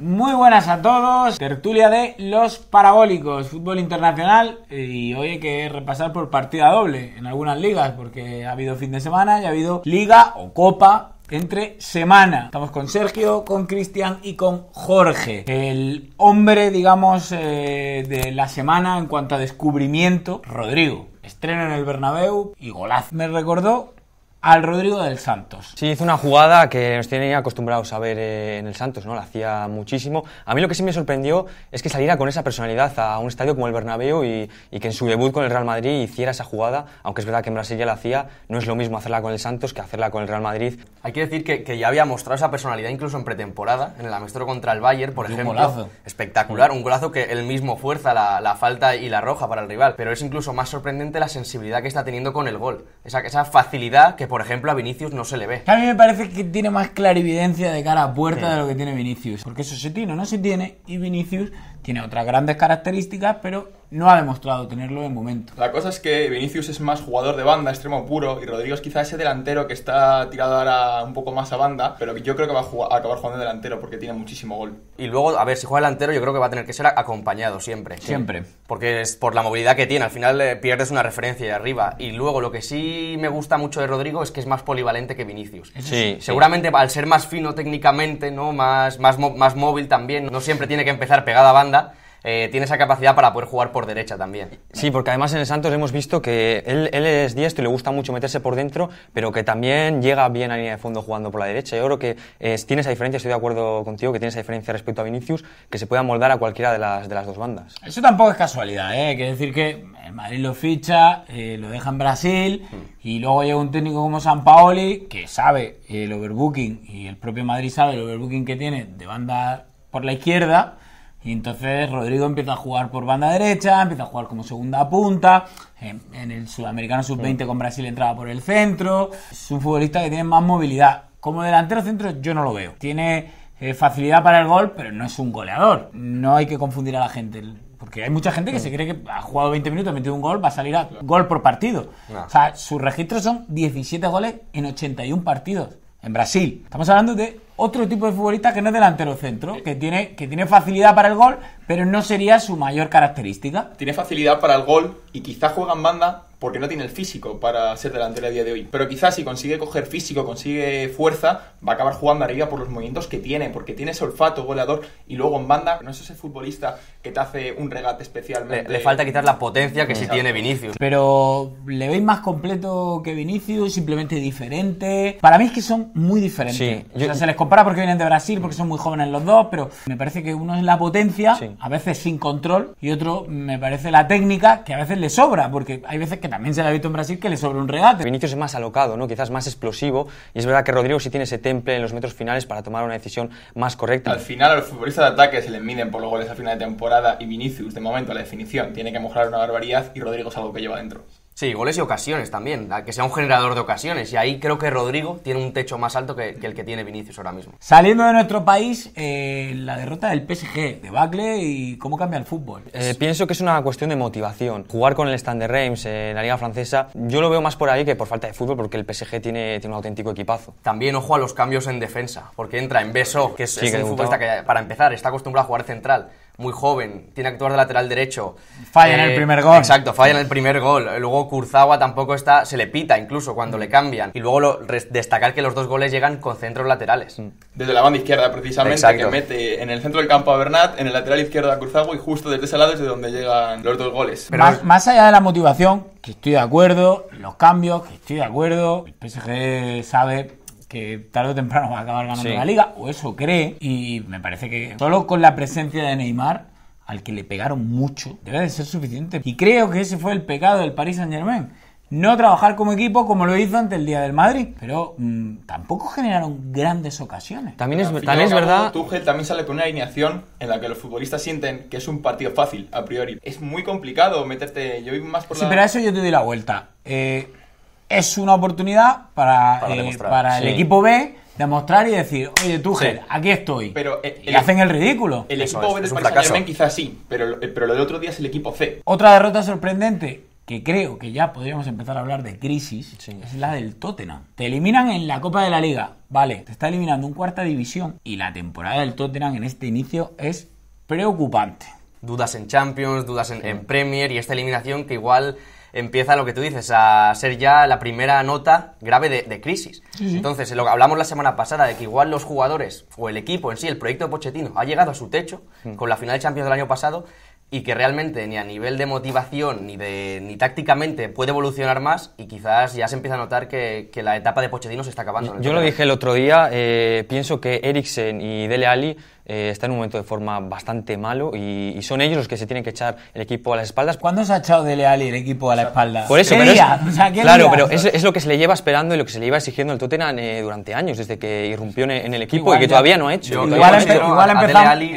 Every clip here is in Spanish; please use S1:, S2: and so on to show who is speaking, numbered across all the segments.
S1: Muy buenas a todos, tertulia de los parabólicos, fútbol internacional y hoy hay que repasar por partida doble en algunas ligas porque ha habido fin de semana y ha habido liga o copa entre semana. Estamos con Sergio, con Cristian y con Jorge. El hombre, digamos, eh, de la semana en cuanto a descubrimiento, Rodrigo. Estreno en el Bernabéu y golazo. Me recordó al Rodrigo del Santos.
S2: Sí, hizo una jugada que nos tiene acostumbrados a ver eh, en el Santos, ¿no? La hacía muchísimo. A mí lo que sí me sorprendió es que saliera con esa personalidad a un estadio como el Bernabéu y, que en su debut con el Real Madrid hiciera esa jugada, aunque es verdad que en Brasil ya la hacía, no es lo mismo hacerla con el Santos que
S3: hacerla con el Real Madrid. Hay que decir que, ya había mostrado esa personalidad incluso en pretemporada, en el amistoso contra el Bayern, por ejemplo. Un golazo. Espectacular, un golazo que él mismo fuerza la, falta y la roja para el rival, pero es incluso más sorprendente la sensibilidad que está teniendo con el gol, esa facilidad que por ejemplo, a
S1: Vinicius no se le ve. A mí me parece que tiene más clarividencia de cara a puerta de lo que tiene Vinicius. Porque eso se tiene o no se tiene. Y Vinicius tiene otras grandes características, pero no ha demostrado tenerlo en momento.
S4: La cosa es que Vinicius es más jugador de banda, extremo puro, y Rodrigo es quizá ese delantero que está tirado ahora un poco más a banda, pero yo creo que va a, a acabar jugando delantero porque tiene muchísimo gol.
S3: Y luego, a ver, si juega delantero, yo creo que va a tener que ser acompañado siempre. Siempre. Porque es por la movilidad que tiene, al final eh, pierdes una referencia de arriba. Y luego, lo que sí me gusta mucho de Rodrigo es que es más polivalente que Vinicius. Sí. Seguramente al ser más fino técnicamente, ¿no? Más, más, más móvil también, no siempre tiene que empezar pegada a banda eh, tiene esa capacidad para poder jugar por derecha también.
S2: Sí, porque además en el Santos hemos visto que él, es diestro y le gusta mucho meterse por dentro, pero que también llega bien a línea de fondo jugando por la derecha. Yo creo que tiene esa diferencia, estoy de acuerdo contigo, que tiene esa diferencia respecto a Vinicius, que se puede moldar a cualquiera de las, de las dos bandas.
S1: Eso tampoco es casualidad, ¿eh? Quiere decir que el Madrid lo ficha, eh, lo deja en Brasil, y luego llega un técnico como San Paoli, que sabe eh, el overbooking, y el propio Madrid sabe el overbooking que tiene de banda por la izquierda y entonces Rodrigo empieza a jugar por banda derecha, empieza a jugar como segunda punta. En, el Sudamericano Sub-20 con Brasil entraba por el centro. Es un futbolista que tiene más movilidad. Como delantero centro yo no lo veo. Tiene eh, facilidad para el gol, pero no es un goleador. No hay que confundir a la gente. Porque hay mucha gente que se cree que ha jugado 20 minutos, ha metido un gol, va a salir a gol por partido. O sea, sus registros son 17 goles en 81 partidos en Brasil. Estamos hablando de otro tipo de futbolista que no es delantero centro, eh. que tiene, que tiene facilidad para el gol, pero no sería su mayor característica.
S4: Tiene facilidad para el gol y quizás juega en banda porque no tiene el físico para ser delantero a día de hoy. Pero quizás si consigue coger físico, consigue fuerza, va a acabar jugando arriba por los movimientos que tiene, porque tiene ese olfato goleador y luego en banda no es ese futbolista que te hace un regate especialmente. Le, falta quitar la potencia que sí, tiene Vinicius.
S1: Pero le veis más completo que Vinicius, simplemente diferente. Para mí es que son muy diferentes. Sí. Yo... se les para porque vienen de Brasil, porque son muy jóvenes los dos, pero me parece que uno es la potencia, a veces sin control, y otro me parece la técnica, que a veces le sobra, porque hay veces que también se le ha visto en Brasil que le sobra un regate. Vinicius es más alocado, ¿no? quizás más
S2: explosivo, y es verdad que Rodrigo sí tiene ese temple en los metros finales para tomar una decisión más correcta. Al final
S4: a los futbolistas de ataque se les miden por los goles a final de temporada, y Vinicius, de momento, a la definición, tiene que mejorar una barbaridad, y Rodrigo es algo que lleva dentro.
S3: Sí, goles y ocasiones también, que sea un generador de ocasiones. Y ahí creo que Rodrigo tiene un techo más alto que, el que tiene Vinicius ahora mismo.
S1: Saliendo de nuestro país, eh, la derrota del PSG, de Bacle y cómo cambia el fútbol.
S2: Eh, pienso que es una cuestión de motivación. Jugar con el Stand de Reims eh, en la Liga Francesa, yo lo veo más por ahí que por falta de fútbol, porque el PSG tiene, un auténtico equipazo.
S3: También ojo a los cambios en defensa, porque entra en Beso, que es, un futbolista que para empezar está acostumbrado a jugar central muy joven, tiene que actuar de lateral derecho. Falla en el eh, primer gol. Exacto, falla en el primer gol. Luego Kurzawa tampoco está, se le pita incluso cuando mm. le cambian. Y luego lo, destacar que los dos goles llegan con centros laterales. Mm. Desde la banda izquierda precisamente, que
S4: mete en el centro del campo a Bernat, en el lateral izquierdo a Kurzawa y justo desde ese lado es de donde llegan los dos goles. Pero más
S1: allá de la motivación, que estoy de acuerdo, los cambios, que estoy de acuerdo, el PSG sabe que tarde o temprano va a acabar ganando la liga, o eso cree, y me parece que solo con la presencia de Neymar al que le pegaron mucho, debe de ser suficiente. Y creo que ese fue el pecado del Paris Saint Germain. No trabajar como equipo como lo hizo ante el Día del Madrid, pero mm, tampoco generaron grandes ocasiones. También es, también es verdad.
S4: Tuchel también sale con una alineación en la que los futbolistas sienten que es un partido fácil, a priori. Es muy complicado meterte. Yo vivo más por Sí, pero a eso
S1: yo te doy la vuelta. Eh, es una oportunidad para, para, eh, el equipo B demostrar y decir, oye, tú, aquí estoy. Pero eh, y hacen el ridículo. El equipo es, B del
S4: quizás sí, pero, eh, pero lo del otro día es el equipo C.
S1: Otra derrota sorprendente, que creo que ya podríamos empezar a hablar de crisis, es la del Tottenham. Te eliminan en la Copa de la Liga, vale, te está eliminando un cuarta división y la temporada del Tottenham en este inicio es preocupante. Dudas en Champions, dudas en Premier y esta eliminación
S3: que igual empieza lo que tú dices, a ser ya la primera nota grave de, crisis. Entonces, lo hablamos la semana pasada de que igual los jugadores o el equipo en sí, el proyecto de Pochettino, ha llegado a su techo mm. con la final de Champions del año pasado y que realmente ni a nivel de motivación ni, de, ni tácticamente puede evolucionar más y quizás ya se empieza a notar que, la etapa de Pochettino se está acabando. Yo, lo dije
S2: el otro día, eh, pienso que Eriksen y Dele Alli eh, está en un momento de forma bastante malo y, son ellos los que se tienen que echar el equipo a las espaldas.
S1: ¿Cuándo se ha echado de leal el equipo a las espaldas? Por eso, pero claro, pero
S2: es, lo que se le lleva esperando y lo que se le iba exigiendo el Tottenham eh, durante años, desde que irrumpió en, el equipo y que todavía no ha hecho. igual,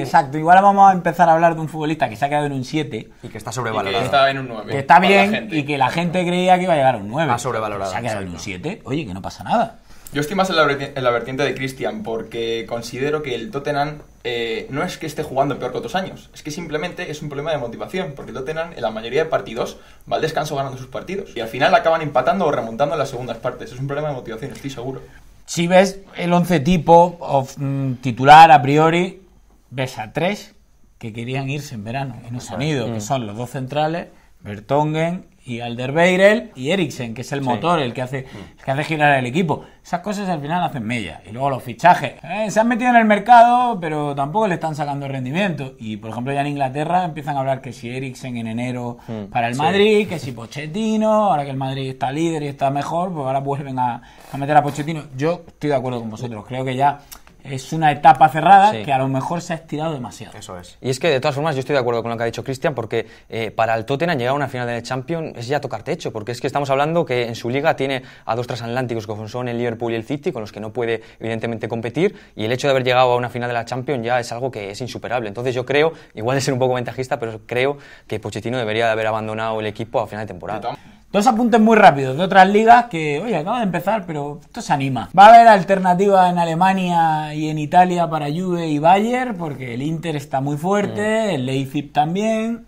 S1: exacto, igual vamos a empezar a hablar de un futbolista que se ha quedado en un 7 y que está sobrevalorado. que está en
S4: un está
S1: bien y que la gente creía que iba a llegar a un 9. sobrevalorado. Se ha quedado en un 7. Oye, que no pasa nada.
S4: Yo estoy más en la, en la vertiente de Cristian porque considero que el Tottenham eh, no es que esté jugando peor que otros años, es que simplemente es un problema de motivación, porque lo Tottenham en la mayoría de partidos va al descanso ganando sus partidos y al final acaban empatando o remontando en las segundas partes. Es un problema de motivación, estoy seguro.
S1: Si ves el 11 tipo of, mm, titular a priori, ves a tres que querían irse en verano En no se que mm. son los dos centrales, Bertongen y Alderweireld y Eriksen, que es el motor, el, que hace, mm. que hace girar el equipo. Esas cosas al final hacen mella. Y luego los fichajes. Eh, se han metido en el mercado, pero tampoco le están sacando rendimiento. Y por ejemplo, ya en Inglaterra empiezan a hablar que si Eriksen en enero mm. para el Madrid, que si Pochettino, ahora que el Madrid está líder y está mejor, pues ahora vuelven a, a meter a Pochettino. Yo estoy de acuerdo con vosotros. Creo que ya es una etapa cerrada que a lo mejor se ha estirado demasiado. Eso es.
S2: Y es que de todas formas yo estoy de acuerdo con lo que ha dicho Cristian porque eh, para el Tottenham llegar a una final de la Champions es ya tocar techo porque es que estamos hablando que en su liga tiene a dos transatlánticos que son el Liverpool y el City con los que no puede evidentemente competir y el hecho de haber llegado a una final de la Champions ya es algo que es insuperable. Entonces yo creo, igual de ser un poco ventajista, pero creo que Pochettino debería de haber abandonado el equipo
S1: a final de temporada. Dos apuntes muy rápidos de otras ligas que, oye, acaba de empezar, pero esto se anima. Va a haber alternativa en Alemania y en Italia para Juve y Bayern, porque el Inter está muy fuerte, mm. el Leipzig también.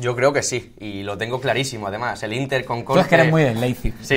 S3: yo, creo que sí, y lo tengo clarísimo además. El Inter con Conte... Tú muy bien, Leipzig. Sí,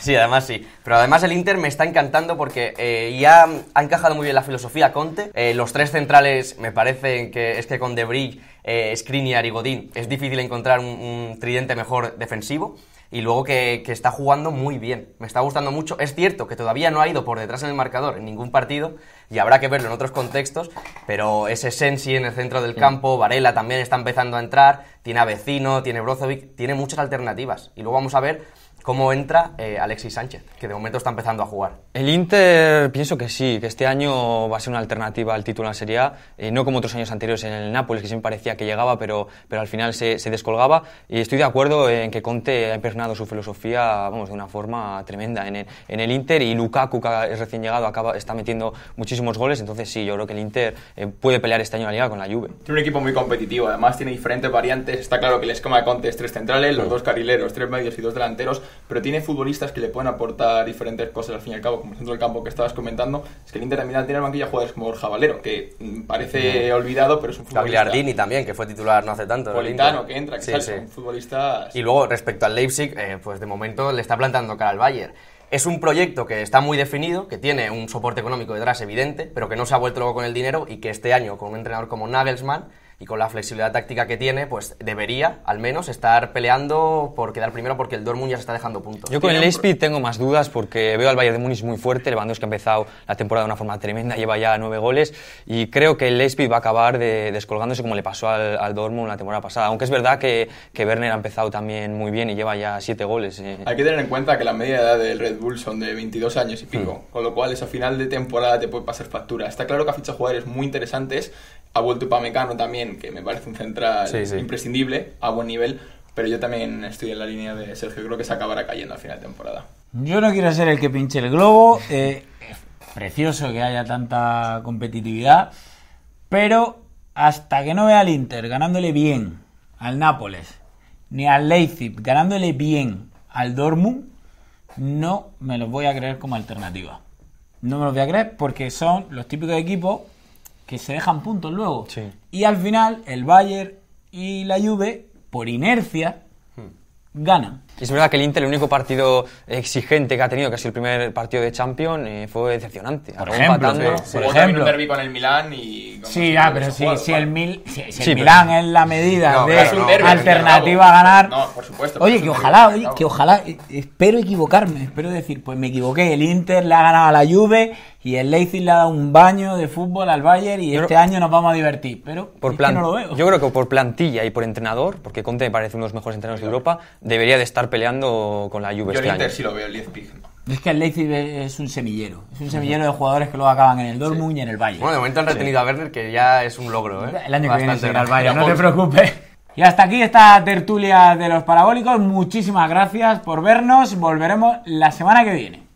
S3: sí, además sí. Pero además el Inter me está encantando porque eh, ya ha encajado muy bien la filosofía Conte. Eh, los tres centrales me parecen que es que con De Bruyne, eh, Skriniar y Godín es difícil encontrar un tridente mejor defensivo y luego que, está jugando muy bien. Me está gustando mucho. Es cierto que todavía no ha ido por detrás en el marcador en ningún partido y habrá que verlo en otros contextos, pero ese Sensi en el centro del mm. campo, Varela también está empezando a entrar, tiene a Vecino, tiene Brozovic, tiene muchas alternativas. Y luego vamos a ver ¿Cómo entra eh, Alexis Sánchez, que de momento está empezando a jugar?
S2: El Inter pienso que sí, que este año va a ser una alternativa al título en la Serie A, eh, no como otros años anteriores en el Nápoles, que siempre parecía que llegaba, pero, pero al final se, descolgaba. Y estoy de acuerdo en que Conte ha impregnado su filosofía vamos, de una forma tremenda en el, Inter y Lukaku, que es recién llegado, acaba, está metiendo muchísimos goles. Entonces sí, yo creo que el Inter eh, puede pelear este año la Liga con la Juve.
S4: Tiene un equipo muy competitivo, además tiene diferentes variantes. Está claro que el esquema de Conte es tres centrales, los dos carrileros, tres medios y dos delanteros pero tiene futbolistas que le pueden aportar diferentes cosas al fin y al cabo, como el centro del campo que estabas comentando. Es que el Inter también tiene en banquillo a jugadores como jabalero que mm, parece olvidado, pero es un futbolista. Gagliardini
S3: también, que fue titular no hace tanto. Politano, que entra, que es un
S4: futbolista...
S3: Y luego, respecto al Leipzig, eh, pues de momento le está plantando cara al Bayern. Es un proyecto que está muy definido, que tiene un soporte económico detrás evidente, pero que no se ha vuelto luego con el dinero y que este año, con un entrenador como Nagelsmann, y con la flexibilidad táctica que tiene, pues debería al menos estar peleando por quedar primero porque el Dortmund ya se está dejando puntos. Yo con
S2: el Leipzig tengo más dudas porque veo al Bayern de Múnich muy fuerte, el que ha empezado la temporada de una forma tremenda, lleva ya nueve goles y creo que el Leipzig va a acabar de, descolgándose como le pasó al, Dortmund la temporada pasada, aunque es verdad que, Werner ha empezado también muy bien y lleva ya siete goles. Eh. Hay que tener en
S4: cuenta que la media edad del Red Bull son de 22 años y mm. pico, con lo cual esa final de temporada te puede pasar factura. Está claro que ha fichado jugadores muy interesantes, ha vuelto mecano también que me parece un central imprescindible, a buen nivel, pero yo también estoy en la línea de Sergio, creo que se acabará cayendo a final de temporada.
S1: Yo no quiero ser el que pinche el globo, eh, es precioso que haya tanta competitividad, pero hasta que no vea al Inter ganándole bien al Nápoles, ni al Leipzig ganándole bien al Dortmund, no me los voy a creer como alternativa. No me los voy a creer porque son los típicos equipos que se dejan puntos luego. Y al final, el Bayern y la Juve, por inercia, hmm.
S2: ganan. Y es verdad que el Inter, el único partido exigente que ha tenido, que ha sido el primer partido de Champions,
S1: eh, fue decepcionante. Por ejemplo, por ejemplo.
S4: con el Milan y... Sí, pero
S1: si, el, Mil, si, es la medida de alternativa a ganar... No, por supuesto. Oye, que ojalá, oye, eh, que ojalá... Espero equivocarme, espero decir, pues me equivoqué. El Inter le ha ganado a la Juve y el Leipzig le ha dado un baño de fútbol al Bayern y este año nos vamos a divertir. Pero
S2: no lo veo. Yo creo que por plantilla y por entrenador, porque Conte me parece uno de los mejores entrenadores de Europa, debería de estar peleando con la Juve. Yo el este Inter lo
S1: veo, el 10 Pig. Es que el Leipzig es un semillero. Es un semillero de jugadores que luego acaban en el Dortmund y en el Bayern. Bueno, de momento han retenido a Werner,
S3: que ya es un
S1: logro. ¿eh? El año que viene el Bayern, no te preocupes. Y hasta aquí esta tertulia de los parabólicos. Muchísimas gracias por vernos. Volveremos la semana que viene.